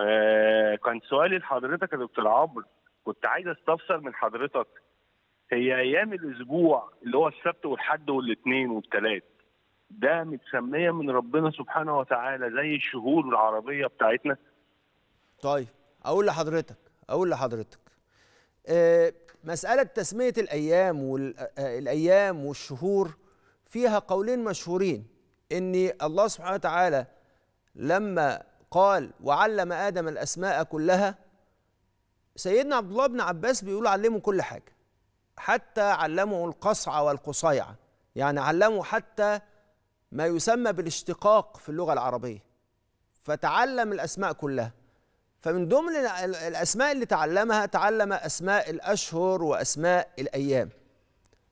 آه، كان سؤالي لحضرتك يا دكتور عمرو كنت عايز استفسر من حضرتك هي ايام الاسبوع اللي هو السبت والحد والاثنين والثلاث ده متسميه من ربنا سبحانه وتعالى زي الشهور العربيه بتاعتنا طيب اقول لحضرتك اقول لحضرتك آه مساله تسميه الايام والايام آه، آه، والشهور فيها قولين مشهورين ان الله سبحانه وتعالى لما قال وعلم آدم الأسماء كلها سيدنا عبد الله بن عباس بيقول علمه كل حاجة حتى علمه القصع والقصيعة يعني علمه حتى ما يسمى بالاشتقاق في اللغة العربية فتعلم الأسماء كلها فمن ضمن الأسماء اللي تعلمها تعلم أسماء الأشهر وأسماء الأيام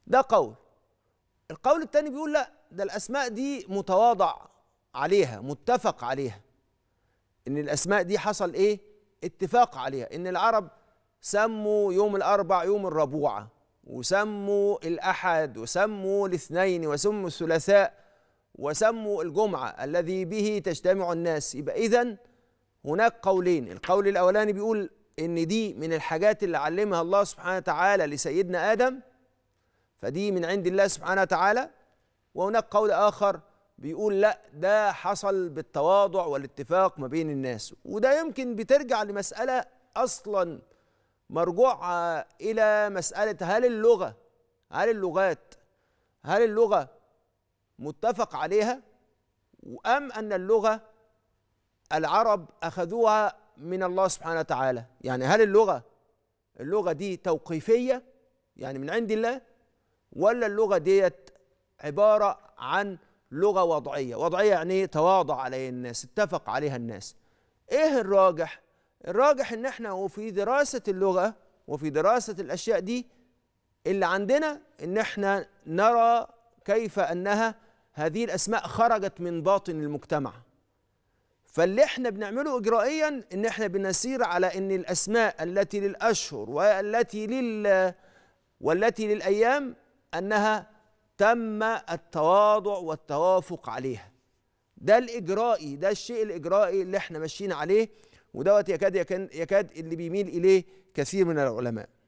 ده قول القول الثاني بيقول لا ده الأسماء دي متواضع عليها متفق عليها ان الاسماء دي حصل ايه اتفاق عليها ان العرب سموا يوم الاربع يوم الربوعه وسموا الاحد وسموا الاثنين وسموا الثلاثاء وسموا الجمعه الذي به تجتمع الناس يبقى اذا هناك قولين القول الاولاني بيقول ان دي من الحاجات اللي علمها الله سبحانه وتعالى لسيدنا ادم فدي من عند الله سبحانه وتعالى وهناك قول اخر بيقول لا ده حصل بالتواضع والاتفاق ما بين الناس وده يمكن بترجع لمسألة أصلا مرجوعها إلى مسألة هل اللغة هل اللغات هل اللغة متفق عليها أم أن اللغة العرب أخذوها من الله سبحانه وتعالى يعني هل اللغة اللغة دي توقيفية يعني من عند الله ولا اللغة ديت عبارة عن لغه وضعيه وضعيه يعني تواضع عليها الناس اتفق عليها الناس ايه الراجح الراجح ان احنا وفي دراسه اللغه وفي دراسه الاشياء دي اللي عندنا ان احنا نرى كيف انها هذه الاسماء خرجت من باطن المجتمع فاللي احنا بنعمله اجرائيا ان احنا بنسير على ان الاسماء التي للاشهر والتي لل والتي للايام انها تم التواضع والتوافق عليها ده الإجرائي ده الشيء الإجرائي اللي احنا ماشيين عليه ودوت يكاد يكاد اللي بيميل إليه كثير من العلماء